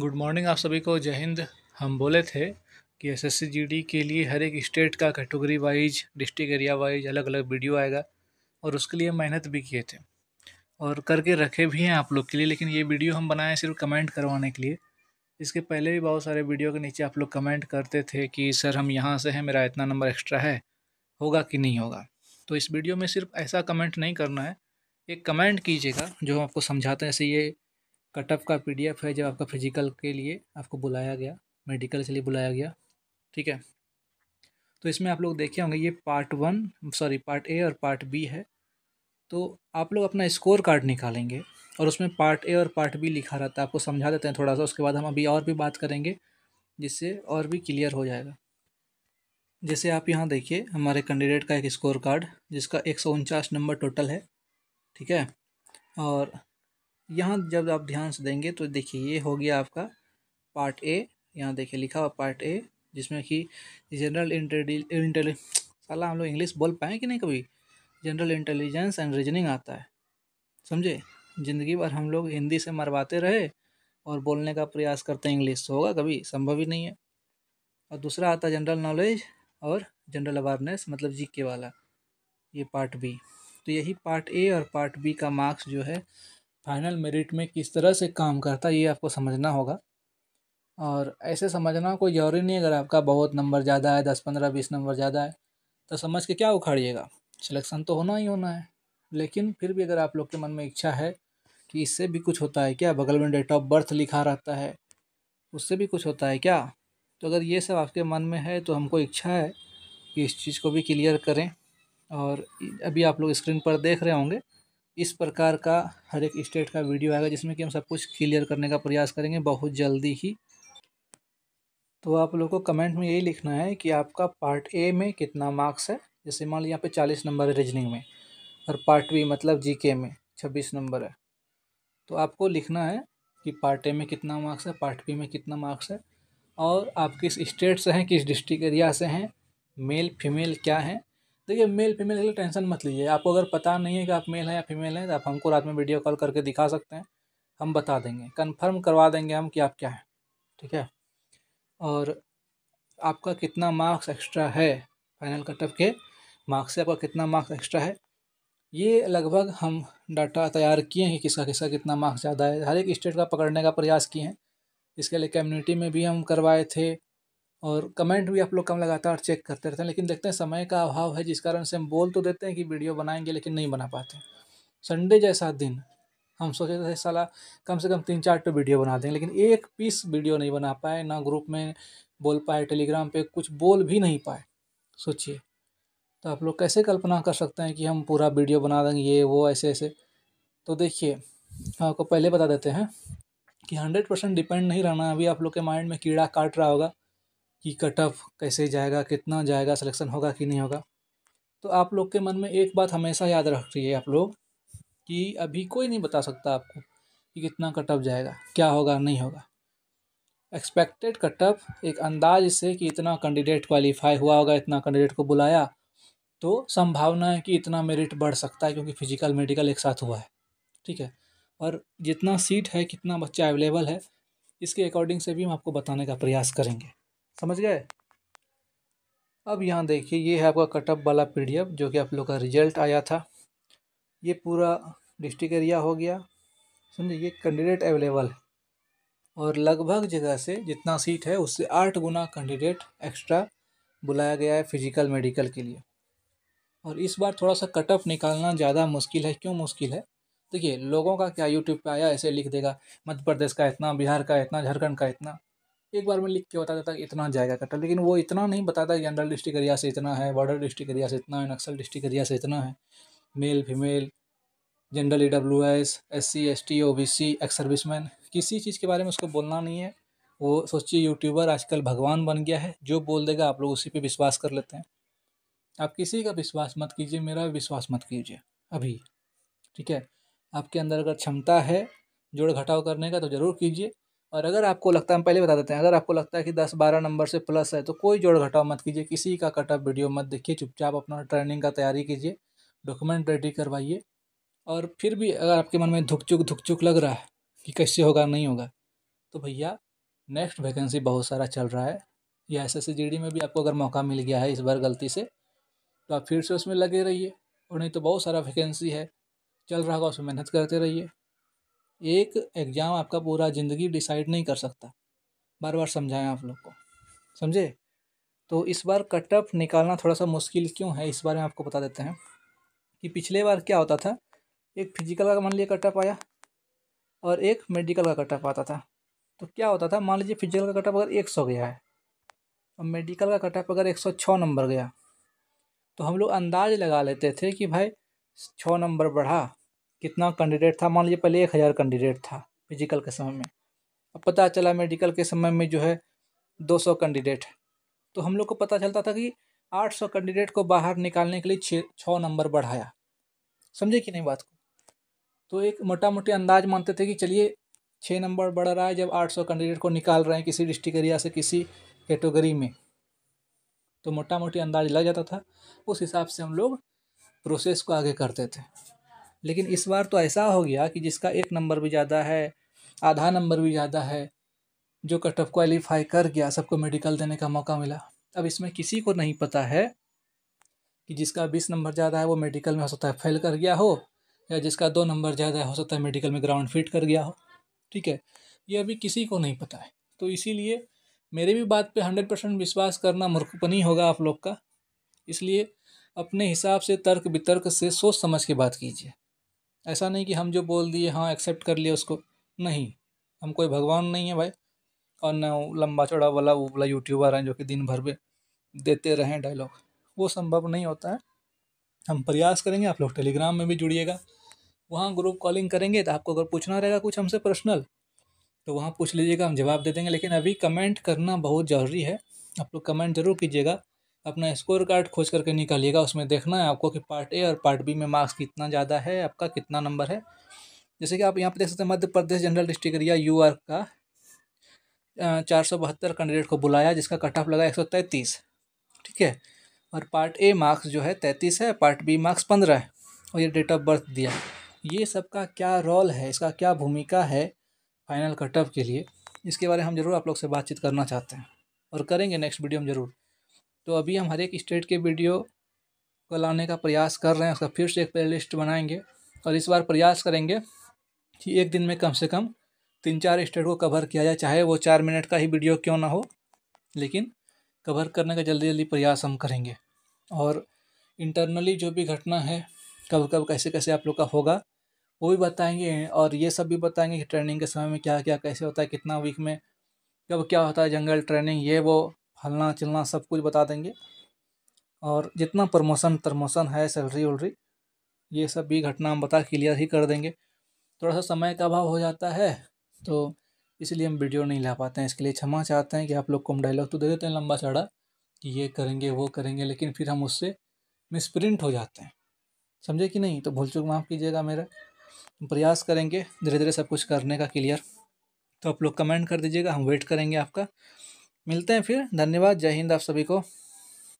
good morning आप सभी को जय हिंद हम बोले थे कि एसएससी जीडी के लिए हर एक स्टेट का category wise district area wise अलग अलग वीडियो आएगा और उसके लिए मेहनत भी किए थे और करके रखे भी हैं आप लोग के लिए लेकिन ये वीडियो हम बनाए सिर्फ कमेंट करवाने के लिए इसके पहले भी बहुत सारे वीडियो के नीचे आप लोग कमेंट करते थे कि सर हम यहाँ से हैं मेरा इतना नंबर एक्स्ट्रा है होगा कि नहीं होगा तो इस वीडियो में सिर्फ ऐसा कमेंट नहीं करना है एक कमेंट कीजिएगा जो हम आपको समझाते हैं ऐसे ये का पी का पीडीएफ है जब आपका फिजिकल के लिए आपको बुलाया गया मेडिकल के लिए बुलाया गया ठीक है तो इसमें आप लोग देखे होंगे ये part one sorry part A और पार्ट बी है तो आप लोग अपना स्कोर कार्ड निकालेंगे और उसमें पार्ट ए और पार्ट बी लिखा रहता है आपको समझा देते हैं थोड़ा सा उसके बाद हम अभी और भी बात करेंगे जिससे और भी क्लियर हो जाएगा जैसे आप यहाँ देखिए हमारे कैंडिडेट का एक स्कोर कार्ड जिसका एक नंबर टोटल है ठीक है और यहाँ जब आप ध्यान से देंगे तो देखिए ये हो गया आपका पार्ट ए यहाँ देखिए लिखा हुआ पार्ट ए जिसमें कि जनरल इंटेलि साला हम लोग इंग्लिश बोल पाए कि नहीं कभी जनरल इंटेलिजेंस एंड रीजनिंग आता है समझे ज़िंदगी भर हम लोग हिंदी से मरवाते रहे और बोलने का प्रयास करते हैं इंग्लिश होगा कभी संभव ही नहीं है और दूसरा आता जनरल नॉलेज और जनरल अवेयरनेस मतलब जी के वाला ये पार्ट बी तो यही पार्ट ए और पार्ट बी का मार्क्स जो है फाइनल मेरिट में किस तरह से काम करता है ये आपको समझना होगा और ऐसे समझना कोई जरूरी नहीं अगर आपका बहुत नंबर ज़्यादा है दस पंद्रह बीस नंबर ज़्यादा है तो समझ के क्या उखाड़िएगा सिलेक्शन तो होना ही होना है लेकिन फिर भी अगर आप लोग के मन में इच्छा है कि इससे भी कुछ होता है क्या बगल में डेट ऑफ बर्थ लिखा रहता है उससे भी कुछ होता है क्या तो अगर ये सब आपके मन में है तो हमको इच्छा है कि इस चीज़ को भी क्लियर करें और अभी आप लोग स्क्रीन पर देख रहे होंगे इस प्रकार का हर एक स्टेट का वीडियो आएगा जिसमें कि हम सब कुछ क्लियर करने का प्रयास करेंगे बहुत जल्दी ही तो आप लोगों को कमेंट में यही लिखना है कि आपका पार्ट ए में कितना मार्क्स है जैसे मान लो यहाँ पे चालीस नंबर है रीजनिंग में और पार्ट बी मतलब जीके में छब्बीस नंबर है तो आपको लिखना है कि पार्ट ए में कितना मार्क्स है पार्ट बी में कितना मार्क्स है और आप किस स्टेट से हैं किस डिस्ट्रिक्ट एरिया से हैं मेल फीमेल क्या हैं देखिए मेल फीमेल के लिए टेंशन मत लीजिए आपको अगर पता नहीं है कि आप मेल हैं या फीमेल हैं तो आप हमको रात में वीडियो कॉल करके दिखा सकते हैं हम बता देंगे कंफर्म करवा देंगे हम कि आप क्या हैं ठीक है और आपका कितना मार्क्स एक्स्ट्रा है फाइनल कटअप के मार्क्स से आपका कितना मार्क्स एक्स्ट्रा है ये लगभग हम डाटा तैयार किए हैं कि किसका किसका कितना मार्क्स ज़्यादा है हर एक स्टेट का पकड़ने का प्रयास किए हैं इसके लिए कम्युनिटी में भी हम करवाए थे और कमेंट भी आप लोग कम लगातार चेक करते रहते हैं लेकिन देखते हैं समय का अभाव है जिस कारण से हम बोल तो देते हैं कि वीडियो बनाएंगे लेकिन नहीं बना पाते संडे जैसा दिन हम सोचे थे साला कम से कम तीन चार पे वीडियो बना देंगे लेकिन एक पीस वीडियो नहीं बना पाए ना ग्रुप में बोल पाए टेलीग्राम पे कुछ बोल भी नहीं पाए सोचिए तो आप लोग कैसे कल्पना कर सकते हैं कि हम पूरा वीडियो बना देंगे ये वो ऐसे ऐसे तो देखिए आपको पहले बता देते हैं कि हंड्रेड परसेंट डिपेंड नहीं रहना अभी आप लोग के माइंड में कीड़ा काट रहा होगा कि कट ऑफ कैसे जाएगा कितना जाएगा सिलेक्शन होगा कि नहीं होगा तो आप लोग के मन में एक बात हमेशा याद रख रही है आप लोग कि अभी कोई नहीं बता सकता आपको कि कितना कट ऑफ जाएगा क्या होगा नहीं होगा एक्सपेक्टेड कट ऑफ एक अंदाज से कि इतना कैंडिडेट क्वालिफाई हुआ होगा इतना कैंडिडेट को बुलाया तो संभावना है कि इतना मेरिट बढ़ सकता है क्योंकि फिजिकल मेडिकल एक साथ हुआ है ठीक है और जितना सीट है कितना बच्चा अवेलेबल है इसके अकॉर्डिंग से भी हम आपको बताने का प्रयास करेंगे समझ गए अब यहाँ देखिए ये है आपका कटअप वाला पी जो कि आप लोग का रिजल्ट आया था ये पूरा डिस्ट्रिक्ट एरिया हो गया समझे ये कैंडिडेट अवेलेबल है और लगभग जगह से जितना सीट है उससे आठ गुना कैंडिडेट एक्स्ट्रा बुलाया गया है फिजिकल मेडिकल के लिए और इस बार थोड़ा सा कटअप निकालना ज़्यादा मुश्किल है क्यों मुश्किल है देखिए लोगों का क्या यूट्यूब पे आया ऐसे लिख देगा मध्य प्रदेश का इतना बिहार का इतना झारखंड का इतना एक बार में लिख के बता देता इतना जाएगा कटर लेकिन वो इतना नहीं बताता जनरल डिस्ट्रिक्ट एरिया से इतना है बॉर्डर डिस्ट्रिक्ट एरिया से इतना है नक्सल डिस्ट्रिक्ट एरिया से इतना है male female general E W S S C S T O B C ex serviceman किसी चीज़ के बारे में उसको बोलना नहीं है वो सोचिए यूट्यूबर आजकल भगवान बन गया है जो बोल देगा आप लोग उसी पर विश्वास कर लेते हैं आप किसी का विश्वास मत कीजिए मेरा विश्वास मत कीजिए अभी ठीक है आपके अंदर अगर क्षमता है जोड़ घटाव करने का तो ज़रूर कीजिए और अगर आपको लगता है हम पहले बता देते हैं अगर आपको लगता है कि दस बारह नंबर से प्लस है तो कोई जोड़ घटाव मत कीजिए किसी का कटअप वीडियो मत देखिए चुपचाप अपना ट्रेनिंग का तैयारी कीजिए डॉक्यूमेंट रेडी करवाइए और फिर भी अगर आपके मन में धुक चुक धुक चुक लग रहा है कि कैसे होगा नहीं होगा तो भैया नेक्स्ट वैकेंसी बहुत सारा चल रहा है या एस एस में भी आपको अगर मौका मिल गया है इस बार गलती से तो आप फिर से उसमें लगे रहिए और नहीं तो बहुत सारा वैकेंसी है चल रहा होगा उसमें मेहनत करते रहिए एक एग्ज़ाम आपका पूरा ज़िंदगी डिसाइड नहीं कर सकता बार बार समझाएं आप लोग को समझे तो इस बार कट ऑफ निकालना थोड़ा सा मुश्किल क्यों है इस बारे में आपको बता देते हैं कि पिछले बार क्या होता था एक फिजिकल का मान लीजिए कट ऑफ आया और एक मेडिकल का कट ऑफ आता था तो क्या होता था मान लीजिए फिजिकल का कट ऑफ अगर एक सौ गया है और मेडिकल का कट ऑफ अगर एक सौ छः नंबर गया तो हम लोग अंदाज लगा लेते थे कि भाई छः नंबर बढ़ा कितना कैंडिडेट था मान लीजिए पहले एक हज़ार कैंडिडेट था फिजिकल के समय में अब पता चला मेडिकल के समय में जो है दो सौ कैंडिडेट तो हम लोग को पता चलता था कि आठ सौ कैंडिडेट को बाहर निकालने के लिए छः छः नंबर बढ़ाया समझे कि नहीं बात को तो एक मोटा मोटी अंदाज मानते थे कि चलिए छः नंबर बढ़ रहा है जब आठ सौ कैंडिडेट को निकाल रहे हैं किसी डिस्ट्रिक्ट एरिया से किसी कैटेगरी में तो मोटा मोटी अंदाज लग जाता था उस हिसाब से हम लोग प्रोसेस को आगे करते थे लेकिन इस बार तो ऐसा हो गया कि जिसका एक नंबर भी ज़्यादा है आधा नंबर भी ज़्यादा है जो कट ऑफ क्वालिफाई कर गया सबको मेडिकल देने का मौका मिला अब इसमें किसी को नहीं पता है कि जिसका बीस नंबर ज़्यादा है वो मेडिकल में हो सकता है फेल कर गया हो या जिसका दो नंबर ज़्यादा हो सकता है मेडिकल में ग्राउंड फिट कर गया हो ठीक है ये अभी किसी को नहीं पता है तो इसीलिए मेरे भी बात पे हंड्रेड परसेंट विश्वास करना मूर्खपनी होगा आप लोग का इसलिए अपने हिसाब से तर्क वितर्क से सोच समझ के बात कीजिए ऐसा नहीं कि हम जो बोल दिए हाँ एक्सेप्ट कर लिया उसको नहीं हम कोई भगवान नहीं है भाई और ना लंबा चौड़ा वाला वो वाला यूट्यूबर हैं जो कि दिन भर में देते रहें डायलॉग वो संभव नहीं होता है हम प्रयास करेंगे आप लोग टेलीग्राम में भी जुड़िएगा वहाँ ग्रुप कॉलिंग करेंगे तो आपको अगर पूछना रहेगा कुछ हमसे पर्सनल तो वहाँ पूछ लीजिएगा हम जवाब दे देंगे लेकिन अभी कमेंट करना बहुत ज़रूरी है आप लोग कमेंट ज़रूर कीजिएगा अपना स्कोर कार्ड खोज करके निकालिएगा उसमें देखना है आपको कि पार्ट ए और पार्ट बी में मार्क्स कितना ज़्यादा है आपका कितना नंबर है जैसे कि आप यहाँ पर देख सकते हैं Madhya Pradesh general district area U R का चार सौ बहत्तर कैंडिडेट को बुलाया जिसका कट ऑफ लगा एक सौ तैंतीस ठीक है और पार्ट ए मार्क्स जो है तैंतीस है पार्ट बी मार्क्स पंद्रह है और ये डेट ऑफ बर्थ दिया ये सबका क्या रोल है इसका क्या भूमिका है फाइनल कट ऑफ के लिए इसके बारे में हम ज़रूर आप लोग से बातचीत करना चाहते हैं और करेंगे नेक्स्ट वीडियो में ज़रूर तो अभी हम हर एक स्टेट के वीडियो को लाने का प्रयास कर रहे हैं उसका फिर से एक प्ले लिस्ट बनाएंगे और इस बार प्रयास करेंगे कि एक दिन में कम से कम तीन चार स्टेट को कवर किया जाए चाहे वो चार मिनट का ही वीडियो क्यों ना हो लेकिन कवर करने का जल्दी जल्दी प्रयास हम करेंगे और इंटरनली जो भी घटना है कब कब कैसे कैसे आप लोग का होगा वो भी बताएंगे और ये सब भी बताएंगे कि ट्रेनिंग के समय में क्या क्या कैसे होता है कितना वीक में कब क्या होता है जंगल ट्रेनिंग ये वो फलना चिलना सब कुछ बता देंगे और जितना प्रमोशन प्रमोशन है सैलरी वलरी ये सब भी घटना हम बता क्लियर ही कर देंगे थोड़ा सा समय का अभाव हो जाता है तो इसलिए हम वीडियो नहीं ला पाते हैं इसके लिए क्षमा चाहते हैं कि आप लोग को हम डायलॉग तो दे देते हैं लंबा चढ़ा कि ये करेंगे वो करेंगे लेकिन फिर हम उससे मिसप्रिंट हो जाते हैं समझे कि नहीं तो भूल चुक माफ़ कीजिएगा मेरा प्रयास करेंगे धीरे धीरे सब कुछ करने का क्लियर तो आप लोग कमेंट कर दीजिएगा हम वेट करेंगे आपका मिलते हैं फिर धन्यवाद जय हिंद आप सभी को